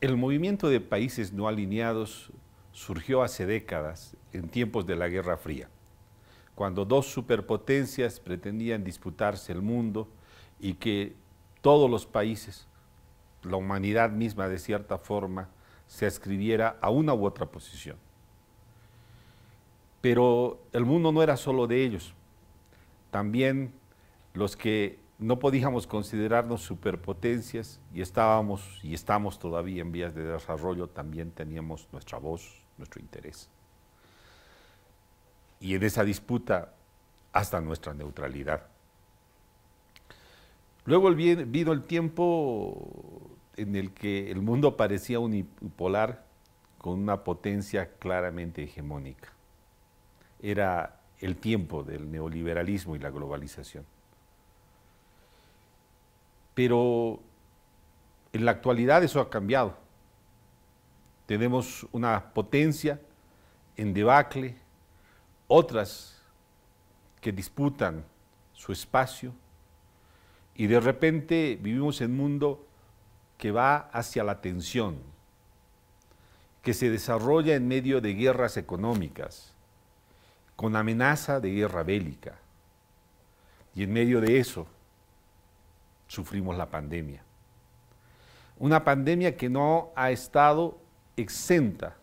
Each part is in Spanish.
El movimiento de países no alineados surgió hace décadas, en tiempos de la Guerra Fría, cuando dos superpotencias pretendían disputarse el mundo y que todos los países, la humanidad misma de cierta forma, se ascribiera a una u otra posición. Pero el mundo no era solo de ellos, también los que no podíamos considerarnos superpotencias y estábamos y estamos todavía en vías de desarrollo, también teníamos nuestra voz, nuestro interés. Y en esa disputa hasta nuestra neutralidad. Luego vino el tiempo en el que el mundo parecía unipolar con una potencia claramente hegemónica. Era el tiempo del neoliberalismo y la globalización pero en la actualidad eso ha cambiado. Tenemos una potencia en debacle, otras que disputan su espacio y de repente vivimos en un mundo que va hacia la tensión, que se desarrolla en medio de guerras económicas, con amenaza de guerra bélica. Y en medio de eso, sufrimos la pandemia. Una pandemia que no ha estado exenta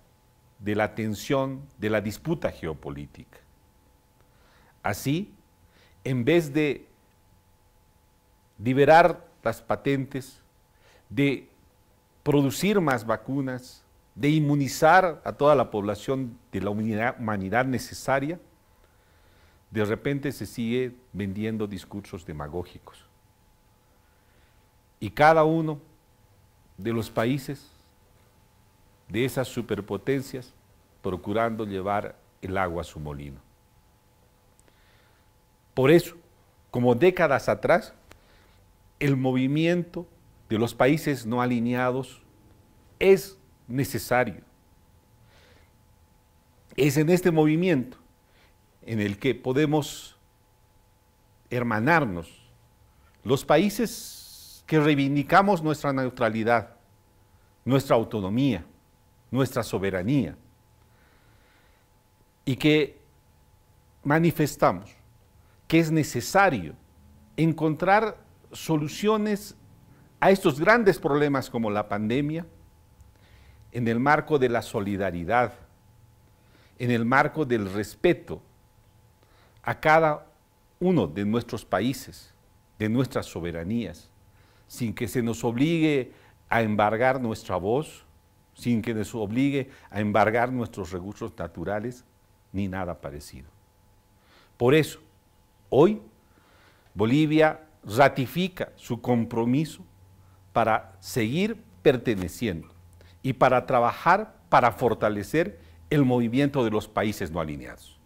de la tensión de la disputa geopolítica. Así, en vez de liberar las patentes, de producir más vacunas, de inmunizar a toda la población de la humanidad necesaria, de repente se sigue vendiendo discursos demagógicos. Y cada uno de los países de esas superpotencias procurando llevar el agua a su molino. Por eso, como décadas atrás, el movimiento de los países no alineados es necesario. Es en este movimiento en el que podemos hermanarnos los países que reivindicamos nuestra neutralidad, nuestra autonomía, nuestra soberanía y que manifestamos que es necesario encontrar soluciones a estos grandes problemas como la pandemia en el marco de la solidaridad, en el marco del respeto a cada uno de nuestros países, de nuestras soberanías sin que se nos obligue a embargar nuestra voz, sin que nos obligue a embargar nuestros recursos naturales, ni nada parecido. Por eso, hoy Bolivia ratifica su compromiso para seguir perteneciendo y para trabajar para fortalecer el movimiento de los países no alineados.